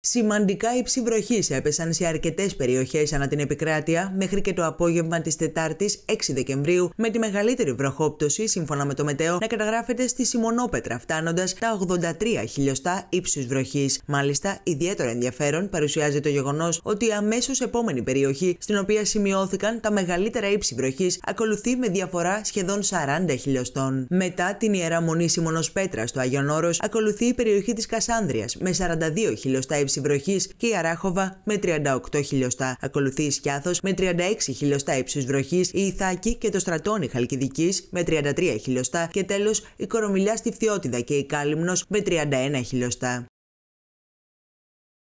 Σημαντικά ύψη βροχής έπεσαν σε αρκετές περιοχές ανά την επικράτεια μέχρι και το απόγευμα της Τετάρτης 6 Δεκεμβρίου, με τη μεγαλύτερη βροχόπτωση, σύμφωνα με το Μετέο, να καταγράφεται στη Σιμονόπετρα, φτάνοντας τα 83 χιλιοστά ύψους βροχής. Μάλιστα, ιδιαίτερο ενδιαφέρον παρουσιάζει το γεγονός ότι η αμέσως επόμενη περιοχή, στην οποία σημειώθηκαν τα μεγαλύτερα ύψη βροχής, ακολουθεί με διαφορά σχεδόν 40 χιλιοστών. Μετά την ιερά μονή Πέτρας στο Αγιονόρο, ακολουθεί η περιοχή της Κασάνδρεια με 42 χιλιοστά ύψη βροχής και η Αράχοβα με 38 χιλιοστά. Ακολουθεί η Σκιάθος με 36 χιλιοστά ύψους βροχής, η Ιθάκη και το στρατόνι Χαλκιδικής με 33 χιλιοστά και τέλος η Κορομιλιά στη Φθιώτιδα και η Κάλυμνος με 31 χιλιοστά.